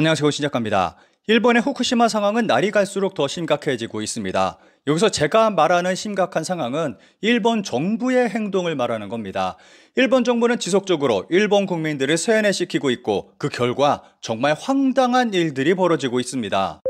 안녕하세요 신작가입니다. 일본의 후쿠시마 상황은 날이 갈수록 더 심각해지고 있습니다. 여기서 제가 말하는 심각한 상황은 일본 정부의 행동을 말하는 겁니다. 일본 정부는 지속적으로 일본 국민들을 세뇌시키고 있고 그 결과 정말 황당한 일들이 벌어지고 있습니다.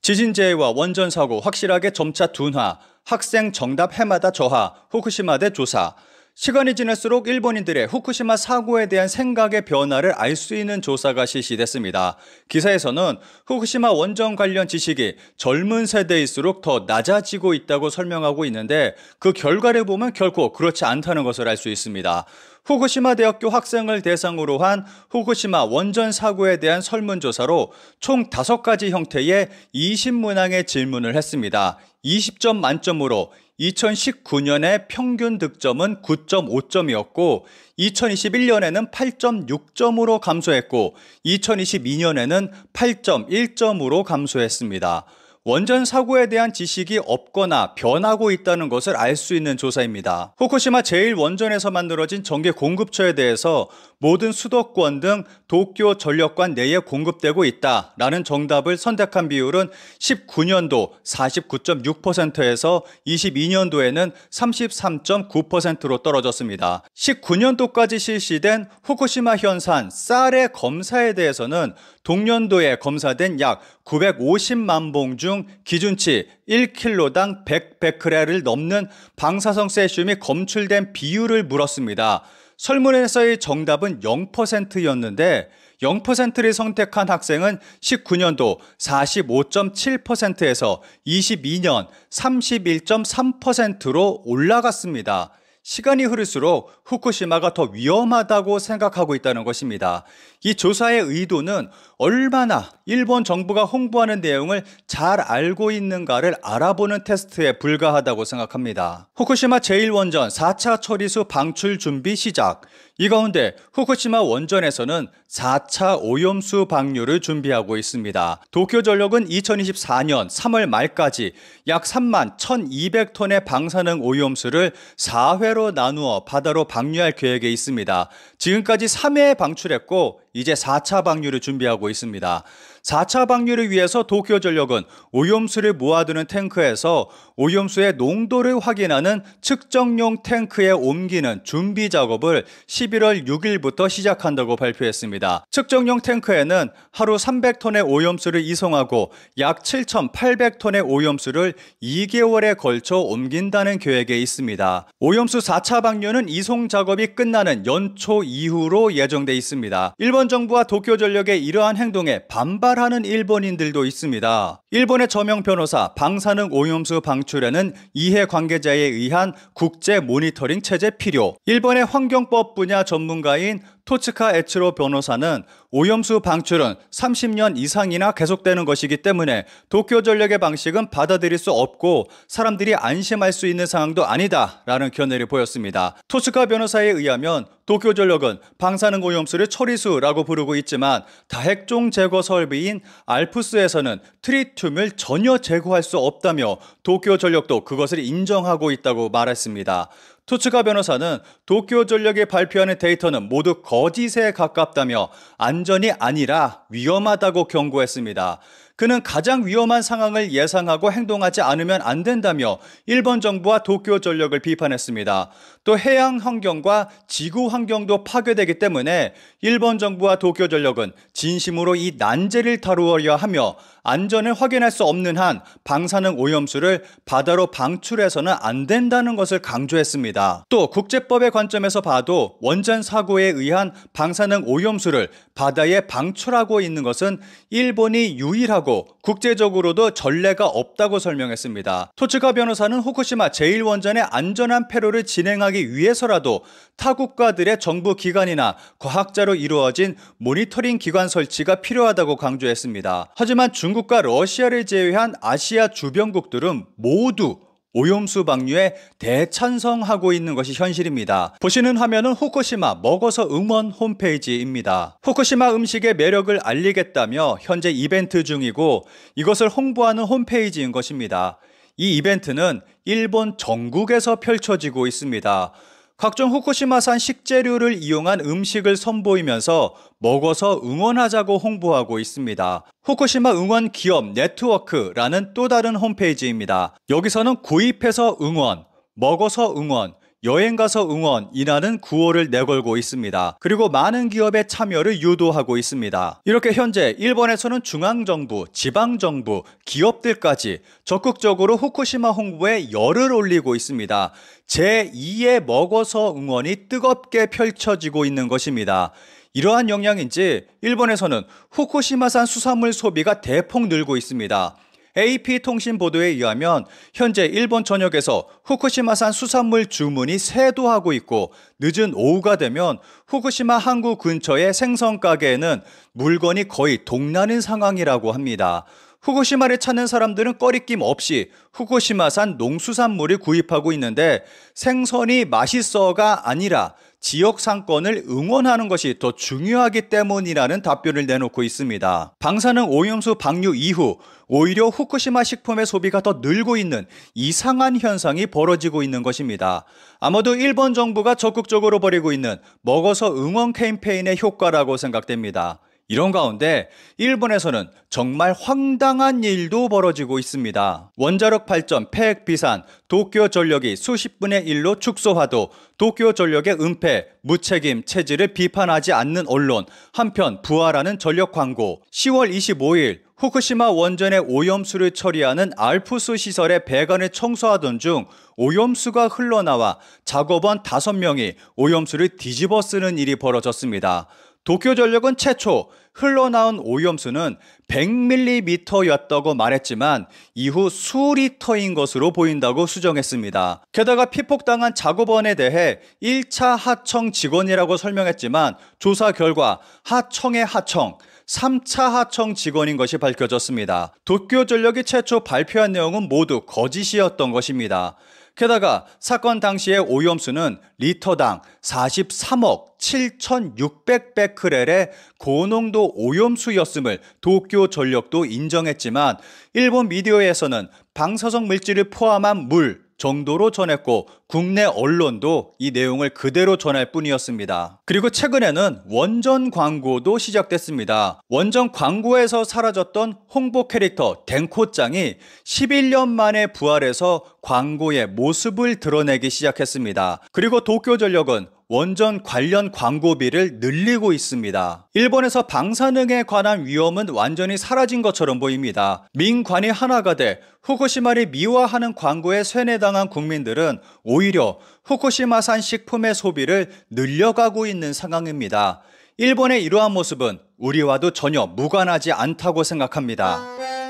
지진재해와 원전사고 확실하게 점차 둔화, 학생 정답 해마다 저하, 후쿠시마 대 조사, 시간이 지날수록 일본인들의 후쿠시마 사고에 대한 생각의 변화를 알 수 있는 조사가 실시됐습니다. 기사에서는 후쿠시마 원전 관련 지식이 젊은 세대일수록 더 낮아지고 있다고 설명하고 있는데 그 결과를 보면 결코 그렇지 않다는 것을 알 수 있습니다. 후쿠시마 대학교 학생을 대상으로 한 후쿠시마 원전 사고에 대한 설문조사로 총 5가지 형태의 20문항의 질문을 했습니다. 20점 만점으로 2019년에 평균 득점은 9.5점이었고 2021년에는 8.6점으로 감소했고 2022년에는 8.1점으로 감소했습니다. 원전 사고에 대한 지식이 없거나 변하고 있다는 것을 알 수 있는 조사입니다. 후쿠시마 제1원전에서 만들어진 전기 공급처에 대해서 모든 수도권 등 도쿄 전력관 내에 공급되고 있다라는 정답을 선택한 비율은 19년도 49.6%에서 22년도에는 33.9%로 떨어졌습니다. 19년도까지 실시된 후쿠시마 현산 쌀의 검사에 대해서는 동년도에 검사된 약 950만 봉 중 기준치 1킬로당 1 0 0베크레를 넘는 방사성 세슘이 검출된 비율을 물었습니다. 설문에서의 정답은 0%였는데 0%를 선택한 학생은 19년도 45.7%에서 22년 31.3%로 올라갔습니다. 시간이 흐를수록 후쿠시마가 더 위험하다고 생각하고 있다는 것입니다. 이 조사의 의도는 얼마나 일본 정부가 홍보하는 내용을 잘 알고 있는가를 알아보는 테스트에 불과하다고 생각합니다. 후쿠시마 제1원전 4차 처리수 방출 준비 시작. 이 가운데 후쿠시마 원전에서는 4차 오염수 방류를 준비하고 있습니다. 도쿄전력은 2024년 3월 말까지 약 3만 1,200톤의 방사능 오염수를 4회로 나누어 바다로 방류할 계획에 있습니다. 지금까지 3회 방출했고 이제 4차 방류를 준비하고 있습니다. 4차 방류를 위해서 도쿄전력은 오염수를 모아두는 탱크에서 오염수의 농도를 확인하는 측정용 탱크에 옮기는 준비 작업을 11월 6일부터 시작한다고 발표했습니다. 측정용 탱크에는 하루 300톤의 오염수를 이송하고 약 7,800톤의 오염수를 2개월에 걸쳐 옮긴다는 계획에 있습니다. 오염수 4차 방류는 이송 작업이 끝나는 연초 이후로 예정돼 있습니다. 일본 일본 정부와 도쿄전력의 이러한 행동에 반발하는 일본인들도 있습니다. 일본의 저명 변호사 방사능 오염수 방출에는 이해 관계자에 의한 국제 모니터링 체제 필요, 일본의 환경법 분야 전문가인 토츠카 에츠로 변호사는 오염수 방출은 30년 이상이나 계속되는 것이기 때문에 도쿄 전력의 방식은 받아들일 수 없고 사람들이 안심할 수 있는 상황도 아니다라는 견해를 보였습니다. 토츠카 변호사에 의하면 도쿄 전력은 방사능 오염수를 처리수라고 부르고 있지만 다핵종 제거 설비인 알프스에서는 트리튬을 전혀 제거할 수 없다며 도쿄 전력도 그것을 인정하고 있다고 말했습니다. 토츠카 변호사는 도쿄전력이 발표하는 데이터는 모두 거짓에 가깝다며 안전이 아니라 위험하다고 경고했습니다. 그는 가장 위험한 상황을 예상하고 행동하지 않으면 안 된다며 일본 정부와 도쿄 전력을 비판했습니다. 또 해양 환경과 지구 환경도 파괴되기 때문에 일본 정부와 도쿄 전력은 진심으로 이 난제를 다루어야 하며 안전을 확인할 수 없는 한 방사능 오염수를 바다로 방출해서는 안 된다는 것을 강조했습니다. 또 국제법의 관점에서 봐도 원전 사고에 의한 방사능 오염수를 바다에 방출하고 있는 것은 일본이 유일하고 하고 국제적으로도 전례가 없다고 설명했습니다. 토츠카 변호사는 후쿠시마 제1원전의 안전한 폐로를 진행하기 위해서라도 타 국가들의 정부 기관이나 과학자로 이루어진 모니터링 기관 설치가 필요하다고 강조했습니다. 하지만 중국과 러시아를 제외한 아시아 주변국들은 모두 오염수 방류에 대찬성하고 있는 것이 현실입니다. 보시는 화면은 후쿠시마 먹어서 응원 홈페이지입니다. 후쿠시마 음식의 매력을 알리겠다며 현재 이벤트 중이고 이것을 홍보하는 홈페이지인 것입니다. 이 이벤트는 일본 전국에서 펼쳐지고 있습니다. 각종 후쿠시마산 식재료를 이용한 음식을 선보이면서 먹어서 응원하자고 홍보하고 있습니다. 후쿠시마 응원 기업 네트워크라는 또 다른 홈페이지입니다. 여기서는 구입해서 응원, 먹어서 응원, 여행 가서 응원이라는 구호를 내걸고 있습니다. 그리고 많은 기업의 참여를 유도하고 있습니다. 이렇게 현재 일본에서는 중앙정부, 지방정부, 기업들까지 적극적으로 후쿠시마 홍보에 열을 올리고 있습니다. 제2의 먹어서 응원이 뜨겁게 펼쳐지고 있는 것입니다. 이러한 영향인지 일본에서는 후쿠시마산 수산물 소비가 대폭 늘고 있습니다. AP통신 보도에 의하면 현재 일본 전역에서 후쿠시마산 수산물 주문이 쇄도하고 있고 늦은 오후가 되면 후쿠시마 항구 근처의 생선 가게에는 물건이 거의 동나는 상황이라고 합니다. 후쿠시마를 찾는 사람들은 꺼리낌 없이 후쿠시마산 농수산물을 구입하고 있는데 생선이 맛있어가 아니라 지역 상권을 응원하는 것이 더 중요하기 때문이라는 답변을 내놓고 있습니다. 방사능 오염수 방류 이후 오히려 후쿠시마 식품의 소비가 더 늘고 있는 이상한 현상이 벌어지고 있는 것입니다. 아마도 일본 정부가 적극적으로 벌이고 있는 먹어서 응원 캠페인의 효과라고 생각됩니다. 이런 가운데 일본에서는 정말 황당한 일도 벌어지고 있습니다. 원자력 발전 폐액 비산, 도쿄 전력이 수십 분의 일로 축소화도, 도쿄 전력의 은폐, 무책임 체질을 비판하지 않는 언론, 한편 부활하는 전력 광고, 10월 25일 후쿠시마 원전의 오염수를 처리하는 알프스 시설의 배관을 청소하던 중 오염수가 흘러나와 작업원 5명이 오염수를 뒤집어 쓰는 일이 벌어졌습니다. 도쿄전력은 최초 흘러나온 오염수는 100ml였다고 말했지만 이후 수리터인 것으로 보인다고 수정했습니다. 게다가 피폭당한 작업원에 대해 1차 하청 직원이라고 설명했지만 조사 결과 하청의 하청, 3차 하청 직원인 것이 밝혀졌습니다. 도쿄전력이 최초 발표한 내용은 모두 거짓이었던 것입니다. 게다가 사건 당시의 오염수는 리터당 43억 7,600베크렐의 고농도 오염수였음을 도쿄 전력도 인정했지만 일본 미디어에서는 방사성 물질을 포함한 물 정도로 전했고 국내 언론도 이 내용을 그대로 전할 뿐이었습니다. 그리고 최근에는 원전 광고도 시작됐습니다. 원전 광고에서 사라졌던 홍보 캐릭터 댕코짱이 11년 만에 부활해서 광고의 모습을 드러내기 시작했습니다. 그리고 도쿄전력은 원전 관련 광고비를 늘리고 있습니다. 일본에서 방사능에 관한 위험은 완전히 사라진 것처럼 보입니다. 민관이 하나가 돼 후쿠시마를 미화하는 광고에 쇠뇌당한 국민들은 오히려 후쿠시마산 식품의 소비를 늘려가고 있는 상황입니다. 일본의 이러한 모습은 우리와도 전혀 무관하지 않다고 생각합니다.